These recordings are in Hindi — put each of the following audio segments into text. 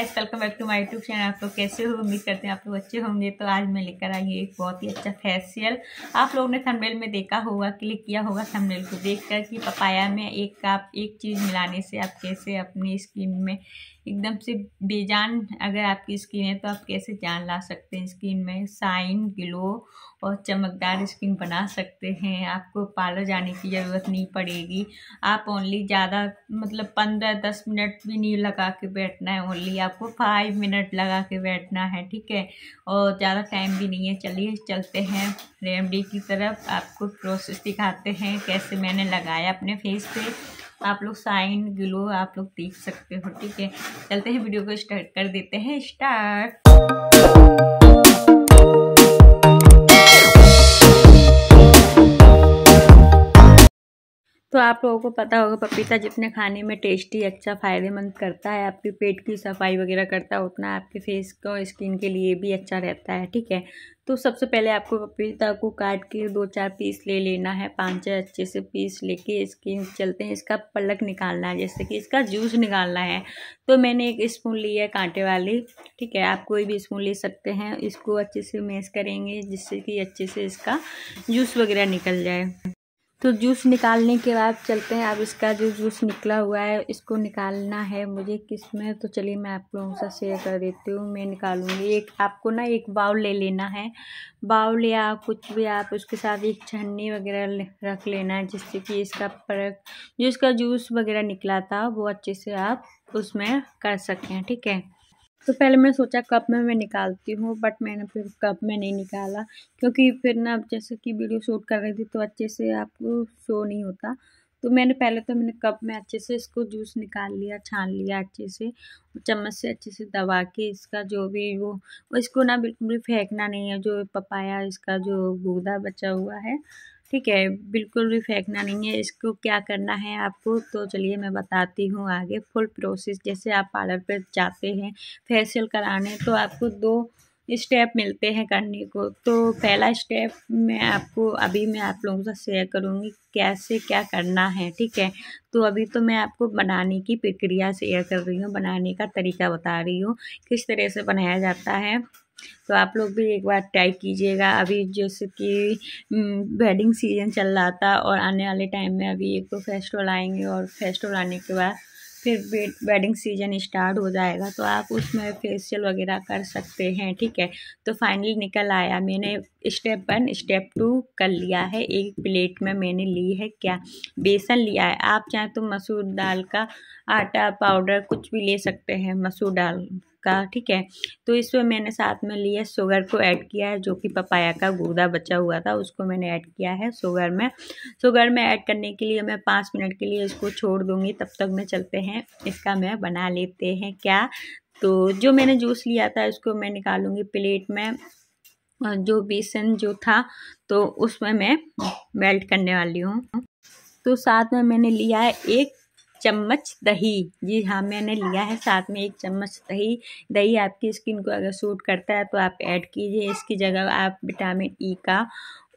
guys welcome back to my YouTube channel आप लोग कैसे हो उम्मीद करते हैं आप लोग अच्छे होंगे तो आज मैं लेकर आई एक बहुत ही अच्छा फेसियल आप लोगों ने थंबनेल में देखा होगा क्लिक किया होगा थंबनेल को देखकर कि पपाया में एक आप एक चीज़ मिलाने से आप कैसे अपनी स्किन में एकदम से बेजान अगर आपकी स्किन है तो आप कैसे जान ला सकते हैं स्किन में साइन ग्लो और चमकदार स्किन बना सकते हैं आपको पार्लर जाने की ज़रूरत नहीं पड़ेगी आप ओनली ज़्यादा मतलब पंद्रह दस मिनट भी नहीं लगा के बैठना है ओनली आपको फाइव मिनट लगा के बैठना है ठीक है और ज़्यादा टाइम भी नहीं है चलिए चलते हैं रेमडी की तरफ आपको प्रोसेस दिखाते हैं कैसे मैंने लगाया अपने फेस पे आप लोग साइन ग्लो आप लोग देख सकते हो ठीक है चलते हैं वीडियो को स्टार्ट कर देते हैं स्टार्ट तो आप लोगों को पता होगा पपीता जितने खाने में टेस्टी अच्छा फ़ायदेमंद करता है आपके पेट की सफाई वगैरह करता है उतना आपके फेस को स्किन के लिए भी अच्छा रहता है ठीक है तो सबसे पहले आपको पपीता को काट के दो चार पीस ले लेना है पाँच छः अच्छे से पीस लेके इसकी चलते हैं इसका पलक निकालना है जैसे कि इसका जूस निकालना है तो मैंने एक स्पून ली है कांटे वाली ठीक है आप कोई भी स्पून ले सकते हैं इसको अच्छे से मेस करेंगे जिससे कि अच्छे से इसका जूस वगैरह निकल जाए तो जूस निकालने के बाद चलते हैं अब इसका जो जूस निकला हुआ है इसको निकालना है मुझे किस में तो चलिए मैं आप लोगों से शेयर कर देती हूँ मैं निकालूंगी एक आपको ना एक बाउल ले लेना है बाउल या कुछ भी आप उसके साथ एक छन्नी वगैरह रख लेना है जिससे कि इसका फर्क जो इसका जूस वगैरह निकला था वो अच्छे से आप उसमें कर सकें ठीक है तो पहले मैं सोचा कप में मैं निकालती हूँ बट मैंने फिर कप में नहीं निकाला क्योंकि फिर ना अब जैसे कि वीडियो शूट कर रही थी तो अच्छे से आपको शो नहीं होता तो मैंने पहले तो मैंने कप में अच्छे से इसको जूस निकाल लिया छान लिया अच्छे से चम्मच से अच्छे से दबा के इसका जो भी वो इसको ना बिल्कुल भी फेंकना नहीं है जो पपाया इसका जो गूदा बचा हुआ है ठीक है बिल्कुल भी फेंकना नहीं है इसको क्या करना है आपको तो चलिए मैं बताती हूँ आगे फुल प्रोसेस जैसे आप पार्लर पर जाते हैं फेशियल कराने तो आपको दो स्टेप मिलते हैं करने को तो पहला स्टेप मैं आपको अभी मैं आप लोगों से शेयर करूँगी कैसे क्या करना है ठीक है तो अभी तो मैं आपको बनाने की प्रक्रिया शेयर कर रही हूँ बनाने का तरीका बता रही हूँ किस तरह से बनाया जाता है तो आप लोग भी एक बार ट्राई कीजिएगा अभी जैसे कि हम्म, वेडिंग सीजन चल रहा था और आने वाले टाइम में अभी एक तो फेस्टिवल आएंगे और फेस्टिवल आने के बाद फिर वेडिंग सीजन स्टार्ट हो जाएगा तो आप उसमें फेशियल वगैरह कर सकते हैं ठीक है तो फाइनली निकल आया मैंने स्टेप वन स्टेप टू कर लिया है एक प्लेट में मैंने ली है क्या बेसन लिया है आप चाहें तो मसूर दाल का आटा पाउडर कुछ भी ले सकते हैं मसूर दाल का ठीक है तो इसमें मैंने साथ में लिया शुगर को ऐड किया है जो कि पपाया का गूदा बचा हुआ था उसको मैंने ऐड किया है शुगर में शुगर में ऐड करने के लिए मैं पाँच मिनट के लिए इसको छोड़ दूँगी तब तक मैं चलते हैं इसका मैं बना लेते हैं क्या तो जो मैंने जूस लिया था इसको मैं निकालूंगी प्लेट में जो बेसन जो था तो उसमें मैं मेल्ट करने वाली हूँ तो साथ में मैंने लिया है एक चम्मच दही जी हाँ मैंने लिया है साथ में एक चम्मच दही दही आपकी स्किन को अगर सूट करता है तो आप ऐड कीजिए इसकी जगह आप विटामिन ई e का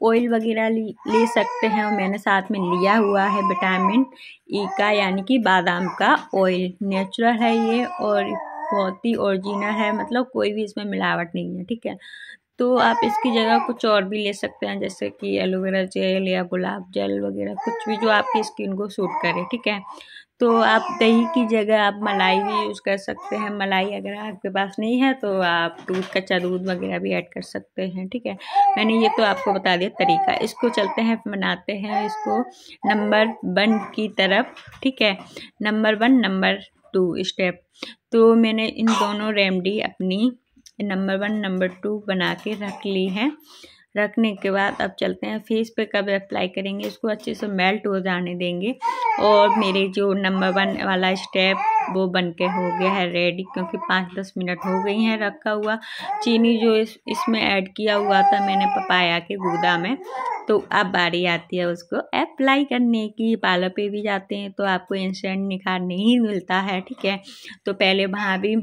ऑयल वगैरह ले सकते हैं और मैंने साथ में लिया हुआ है विटामिन ई e का यानी कि बादाम का ऑयल नेचुरल है ये और बहुत ही ओरिजिनल है मतलब कोई भी इसमें मिलावट नहीं है ठीक है तो आप इसकी जगह कुछ और भी ले सकते हैं जैसे कि एलोवेरा जेल या गुलाब जेल वगैरह कुछ भी जो आपकी स्किन को सूट करे ठीक है तो आप दही की जगह आप मलाई भी यूज़ कर सकते हैं मलाई अगर आपके पास नहीं है तो आप दूध कच्चा दूध वगैरह भी ऐड कर सकते हैं ठीक है मैंने ये तो आपको बता दिया तरीका इसको चलते हैं बनाते हैं इसको नंबर वन की तरफ ठीक है number one number two step तो मैंने इन दोनों रेमडी अपनी नंबर वन नंबर टू बना के रख ली है रखने के बाद अब चलते हैं फेस पे कब अप्लाई करेंगे इसको अच्छे से मेल्ट हो जाने देंगे और मेरे जो नंबर वन वाला स्टेप वो बन के हो गया है रेडी क्योंकि पाँच दस मिनट हो गई हैं रखा हुआ चीनी जो इस इसमें ऐड किया हुआ था मैंने पपाया के गूदा में तो अब बारी आती है उसको अप्लाई करने की पार्लर पे भी जाते हैं तो आपको इंस्टेंट निखार नहीं मिलता है ठीक है तो पहले वहाँ भी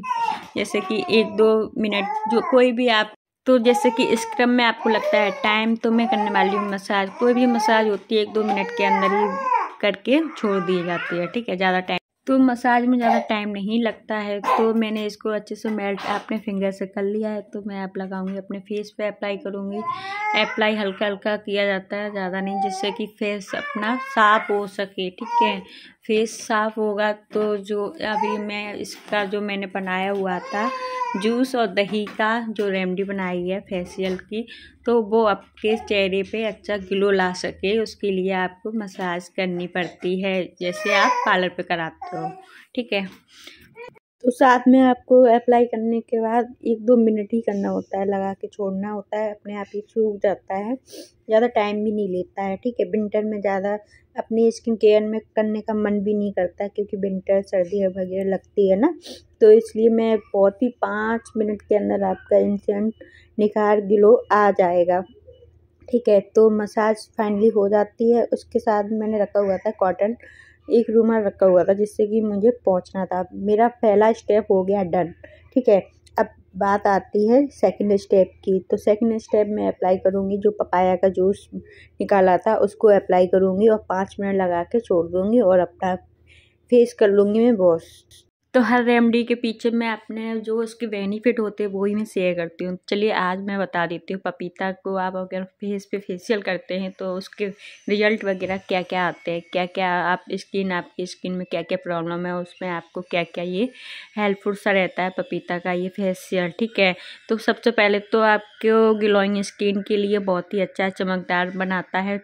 जैसे कि एक दो मिनट जो कोई भी आप तो जैसे कि इस क्रम में आपको लगता है टाइम तो मैं करने वाली हूँ मसाज कोई भी मसाज होती है एक दो मिनट के अंदर ही करके छोड़ दी जाती है ठीक है ज़्यादा टाइम तो मसाज में ज़्यादा टाइम नहीं लगता है तो मैंने इसको अच्छे से मेल्ट अपने फिंगर से कर लिया है तो मैं आप लगाऊंगी अपने फेस पे अप्लाई करूंगी अप्लाई हल्का हल्का किया जाता है ज़्यादा नहीं जिससे कि फेस अपना साफ हो सके ठीक है फेस साफ होगा तो जो अभी मैं इसका जो मैंने बनाया हुआ था जूस और दही का जो रेमडी बनाई है फेसियल की तो वो आपके चेहरे पे अच्छा ग्लो ला सके उसके लिए आपको मसाज करनी पड़ती है जैसे आप पार्लर पे कराते हो ठीक है तो साथ में आपको अप्लाई करने के बाद एक दो मिनट ही करना होता है लगा के छोड़ना होता है अपने आप ही सूख जाता है ज़्यादा टाइम भी नहीं लेता है ठीक है विंटर में ज़्यादा अपनी स्किन केयर में करने का मन भी नहीं करता क्योंकि विंटर सर्दी वगैरह लगती है ना तो इसलिए मैं बहुत ही पाँच मिनट के अंदर आपका इंसेंट निखार ग्लो आ जाएगा ठीक है तो मसाज फाइनली हो जाती है उसके साथ मैंने रखा हुआ था कॉटन एक रूमर रखा हुआ था जिससे कि मुझे पहुंचना था मेरा पहला स्टेप हो गया डन ठीक है अब बात आती है सेकंड स्टेप की तो सेकंड स्टेप मैं अप्लाई करूँगी जो पपाया का जूस निकाला था उसको अप्लाई करूँगी और पाँच मिनट लगा के छोड़ दूँगी और अपना फेस कर लूँगी मैं बॉस तो हर रेमडी के पीछे मैं अपने जो उसके बेनिफिट होते हैं वो ही मैं शेयर करती हूँ चलिए आज मैं बता देती हूँ पपीता को आप अगर फेस पे फेशियल करते हैं तो उसके रिजल्ट वगैरह क्या क्या आते हैं क्या क्या आप स्किन आपकी स्किन में क्या क्या प्रॉब्लम है उसमें आपको क्या क्या ये हेल्पफुल सा रहता है पपीता का ये फेसियल ठीक है तो सबसे पहले तो आपको ग्लोइंग स्किन के लिए बहुत ही अच्छा चमकदार बनाता है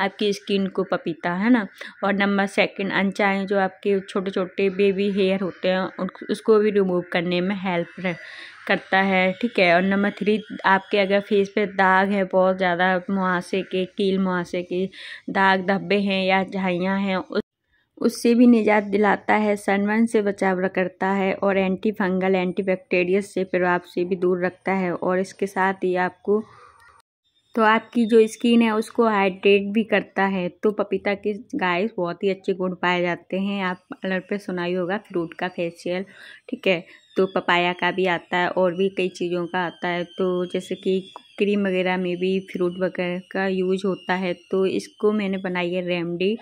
आपकी स्किन को पपीता है ना और नंबर सेकंड अनचाहे जो आपके छोटे छोटे बेबी हेयर होते हैं उसको भी रिमूव करने में हेल्प करता है ठीक है और नंबर थ्री आपके अगर फेस पे दाग है बहुत ज़्यादा मुहासे के कील मुहासे के दाग धब्बे हैं या झाइयाँ हैं उस उससे भी निजात दिलाता है सनवन से बचाव करता है और एंटी फंगल एंटी बैक्टेरियस से प्रभाव से भी दूर रखता है और इसके साथ ही आपको तो आपकी जो स्किन है उसको हाइड्रेट भी करता है तो पपीता के गाइस बहुत ही अच्छे गुण पाए जाते हैं आप अलर पे सुनाई होगा फ्रूट का फेशियल ठीक है तो पपाया का भी आता है और भी कई चीज़ों का आता है तो जैसे कि क्रीम वगैरह में भी फ्रूट वगैरह का यूज होता है तो इसको मैंने बनाई है रेमडी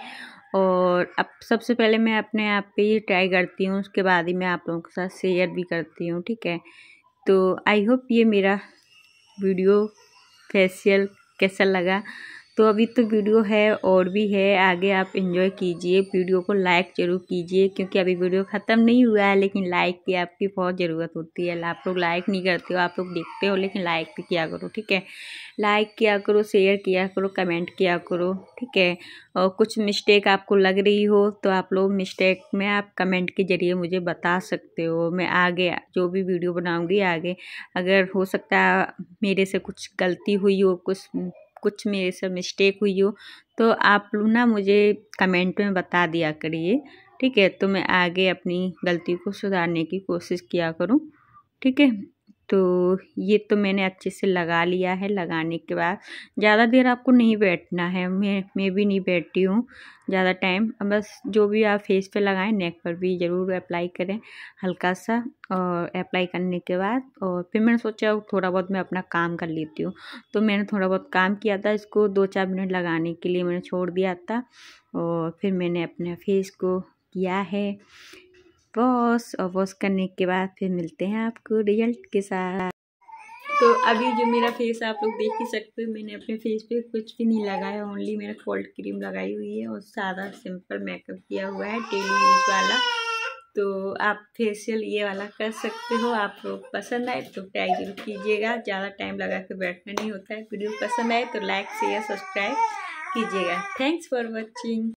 और अब सबसे पहले मैं अपने आप पर ही ट्राई करती हूँ उसके बाद ही मैं आप लोगों के साथ शेयर भी करती हूँ ठीक है तो आई होप ये मेरा वीडियो फेसियल कैसा लगा तो अभी तो वीडियो है और भी है आगे आप इन्जॉय कीजिए वीडियो को लाइक ज़रूर कीजिए क्योंकि अभी वीडियो ख़त्म नहीं हुआ है लेकिन लाइक की आपकी बहुत ज़रूरत होती है आप लोग लाइक नहीं करते हो आप लोग देखते हो लेकिन लाइक भी किया करो ठीक है लाइक किया करो शेयर किया करो कमेंट किया करो ठीक है और कुछ मिस्टेक आपको लग रही हो तो आप लोग मिस्टेक में आप कमेंट के ज़रिए मुझे बता सकते हो मैं आगे जो भी वीडियो बनाऊँगी आगे अगर हो सकता है मेरे से कुछ गलती हुई हो कुछ कुछ मेरे से मिस्टेक हुई हो तो आप ना मुझे कमेंट में बता दिया करिए ठीक है तो मैं आगे अपनी गलती को सुधारने की कोशिश किया करूँ ठीक है तो ये तो मैंने अच्छे से लगा लिया है लगाने के बाद ज़्यादा देर आपको नहीं बैठना है मैं मैं भी नहीं बैठती हूँ ज़्यादा टाइम बस जो भी आप फेस पे लगाएं नेक पर भी ज़रूर अप्लाई करें हल्का सा और अप्लाई करने के बाद और फिर मैंने सोचा थोड़ा बहुत मैं अपना काम कर लेती हूँ तो मैंने थोड़ा बहुत काम किया था इसको दो चार मिनट लगाने के लिए मैंने छोड़ दिया था और फिर मैंने अपने फेस को किया है वॉश और वॉश करने के बाद फिर मिलते हैं आपको रिजल्ट के साथ तो अभी जो मेरा फेस आप लोग देख ही सकते हो मैंने अपने फेस पे कुछ भी नहीं लगाया ओनली मेरा कोल्ड क्रीम लगाई हुई है और सादा सिंपल मेकअप किया हुआ है डेली यूज वाला तो आप फेशियल ये वाला कर सकते हो आप लोग पसंद आए तो ट्राई जरूर कीजिएगा ज़्यादा टाइम लगा के बैठना नहीं होता है वीडियो पसंद आए तो लाइक शेयर सब्सक्राइब कीजिएगा थैंक्स फॉर वॉचिंग